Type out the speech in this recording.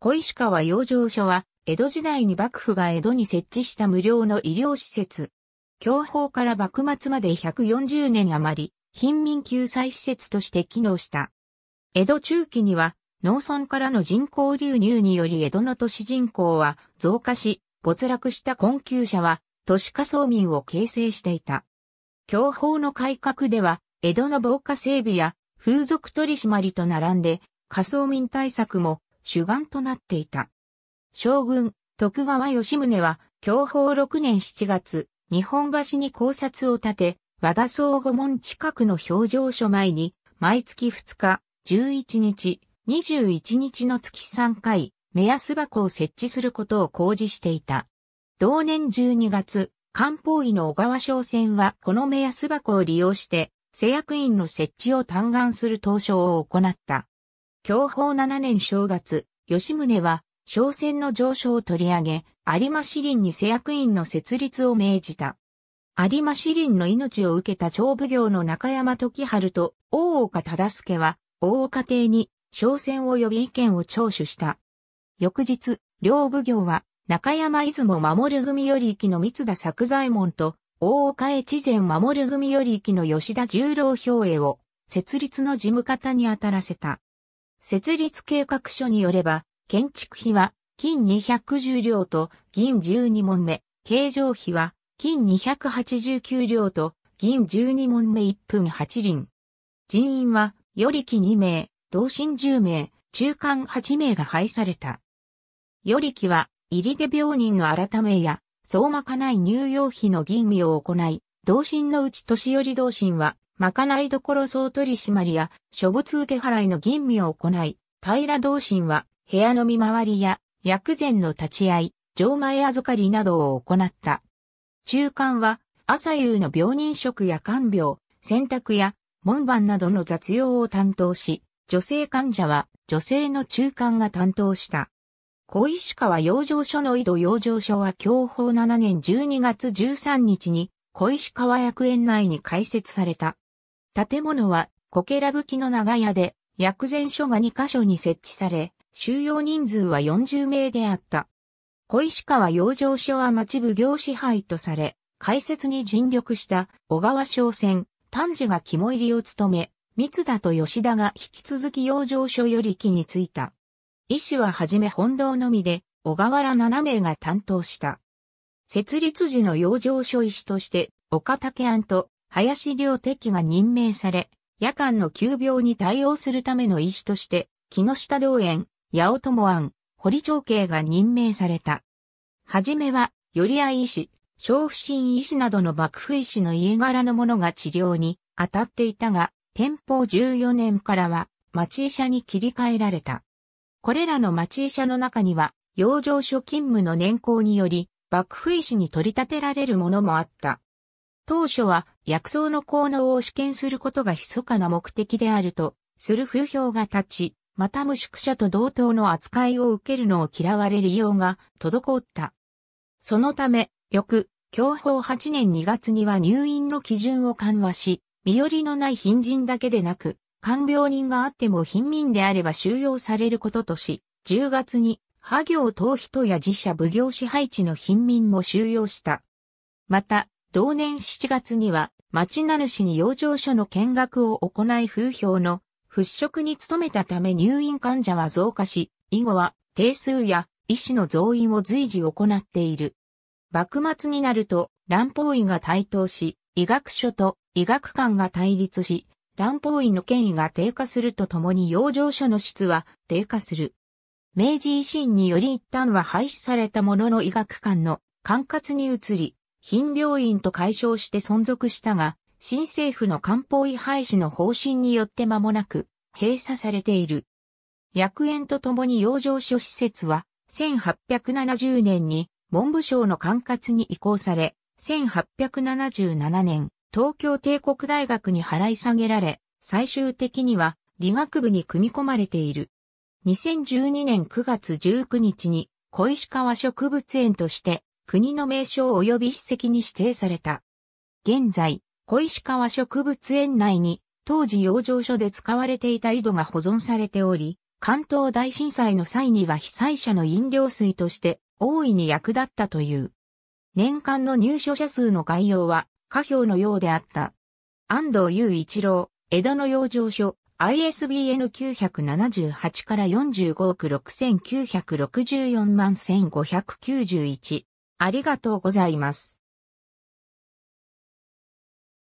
小石川養生所は、江戸時代に幕府が江戸に設置した無料の医療施設。享保から幕末まで140年余り、貧民救済施設として機能した。江戸中期には、農村からの人口流入により江戸の都市人口は増加し、没落した困窮者は都市下層民を形成していた。享保の改革では、江戸の防火整備や風俗取締りと並んで、下層民対策も主眼となっていた。将軍、徳川吉宗は、享保6年7月、日本橋に考察を立て、和田総五門近くの表情書前に、毎月2日、11日、21日の月3回、目安箱を設置することを公示していた。同年12月、漢方医の小川商船はこの目安箱を利用して、製薬院の設置を嘆願する投書を行った。享保7年正月、吉宗は、商船の上昇を取り上げ、有馬市林に施役院の設立を命じた。有馬市林の命を受けた長奉行の中山時春と大岡忠助は、大岡邸に商船を呼び意見を聴取した。翌日、両奉行は、中山出雲守組より行きの三田作左衛門と、大岡越前守組より行きの吉田十郎兵衛を、設立の事務方に当たらせた。設立計画書によれば、建築費は金210両と銀12問目、形状費は金289両と銀12問目1分8輪。人員は、よりき2名、同心10名、中間8名が配された。よりきは、入り手。病人の改めや、相まかない入用費の吟味を行い、同心のうち年寄り同心は、まかないどころ総取締りや、諸物受け払いの吟味を行い、平同心は、部屋の見回りや、薬膳の立ち会い、錠前預かりなどを行った。中間は、朝夕の病人食や看病、洗濯や、門番などの雑用を担当し、女性患者は、女性の中間が担当した。小石川養生所の井戸養生所は享保7年12月13日に小石川薬園内に開設された。建物は、こけらぶきの長屋で、薬膳所が2カ所に設置され、収容人数は40名であった。小石川養生所は町奉行支配とされ、開設に尽力した小川商船、丹治が肝入りを務め、三田と吉田が引き続き養生所より木についた。医師ははじめ本堂のみで、小河原7名が担当した。設立時の養生所医師として、岡竹庵と林良敵が任命され、夜間の急病に対応するための医師として、木下道園、八尾友庵、堀長慶が任命された。はじめは、寄合医師、小不審医師などの幕府医師の家柄の者が治療に当たっていたが、天保14年からは、町医者に切り替えられた。これらの町医者の中には、養生所勤務の年功により、幕府医師に取り立てられるものもあった。当初は薬草の効能を試験することが密かな目的であると、する風評が立ち、また無宿者と同等の扱いを受けるのを嫌われ利用が滞った。そのため、翌、享保8年2月には入院の基準を緩和し、身寄りのない貧人だけでなく、看病人があっても貧民であれば収容されることとし、10月に、派行等人や自社奉行支配地の貧民も収容した。また、同年7月には、町名主に養生所の見学を行い風評の払拭に努めたため入院患者は増加し、以後は定数や医師の増員を随時行っている。幕末になると乱方医が台頭し、医学書と医学館が対立し、乱方医の権威が低下するとともに養生所の質は低下する。明治維新により一旦は廃止されたものの医学館の管轄に移り、貧病院と解消して存続したが、新政府の漢方医廃止の方針によって間もなく閉鎖されている。薬園とともに養生所施設は、1870年に文部省の管轄に移行され、1877年、東京帝国大学に払い下げられ、最終的には理学部に組み込まれている。2012年9月19日に小石川植物園として国の名称及び史跡に指定された。現在、小石川植物園内に、当時養生所で使われていた井戸が保存されており、関東大震災の際には被災者の飲料水として大いに役立ったという。年間の入所者数の概要は下表のようであった。安藤雄一郎、江戸の養生所、ISBN 978から45億6964万1591。ありがとうございます。